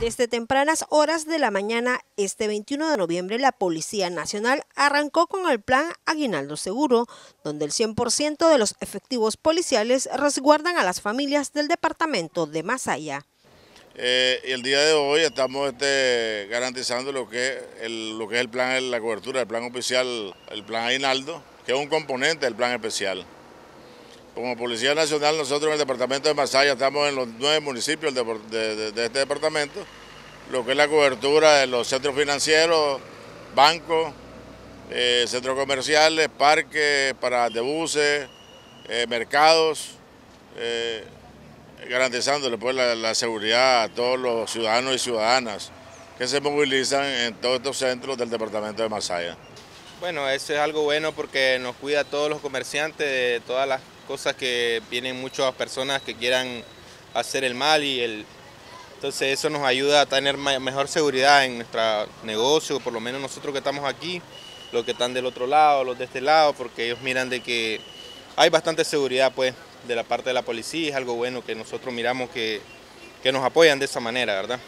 Desde tempranas horas de la mañana, este 21 de noviembre, la Policía Nacional arrancó con el plan Aguinaldo Seguro, donde el 100% de los efectivos policiales resguardan a las familias del departamento de Masaya. Eh, y el día de hoy estamos este, garantizando lo que, lo que el plan, la cobertura, del plan oficial, el plan Aguinaldo, que es un componente del plan especial. Como Policía Nacional, nosotros en el departamento de Masaya estamos en los nueve municipios de, este departamento, lo que es la cobertura de los centros financieros, bancos, eh, centros comerciales, parques, para de buses, eh, mercados, eh, garantizándole pues, la seguridad a todos los ciudadanos y ciudadanas que se movilizan en todos estos centros del departamento de Masaya. Bueno, eso es algo bueno porque nos cuida a todos los comerciantes de todas las cosas que vienen muchas personas que quieran hacer el mal y el... Entonces eso nos ayuda a tener mejor seguridad en nuestro negocio, por lo menos nosotros que estamos aquí, los que están del otro lado, los de este lado, porque ellos miran de que hay bastante seguridad pues de la parte de la policía, es algo bueno que nosotros miramos que, que nos apoyan de esa manera, ¿verdad?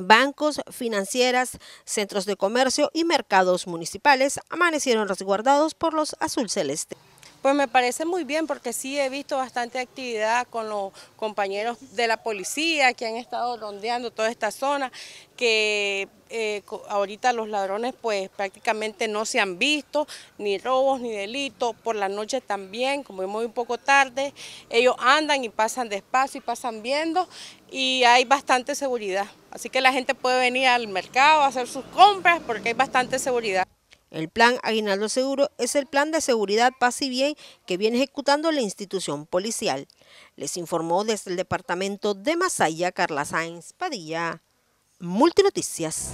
Bancos, financieras, centros de comercio y mercados municipales amanecieron resguardados por los azul celeste. Pues me parece muy bien porque sí he visto bastante actividad con los compañeros de la policía que han estado rondeando toda esta zona, que eh, ahorita los ladrones pues prácticamente no se han visto, ni robos ni delitos, por la noche también, como es muy poco tarde, ellos andan y pasan despacio y pasan viendo y hay bastante seguridad. Así que la gente puede venir al mercado a hacer sus compras porque hay bastante seguridad. El plan Aguinaldo Seguro es el plan de seguridad, paz y bien que viene ejecutando la institución policial. Les informó desde el departamento de Masaya Carla Sáenz Padilla, Multinoticias.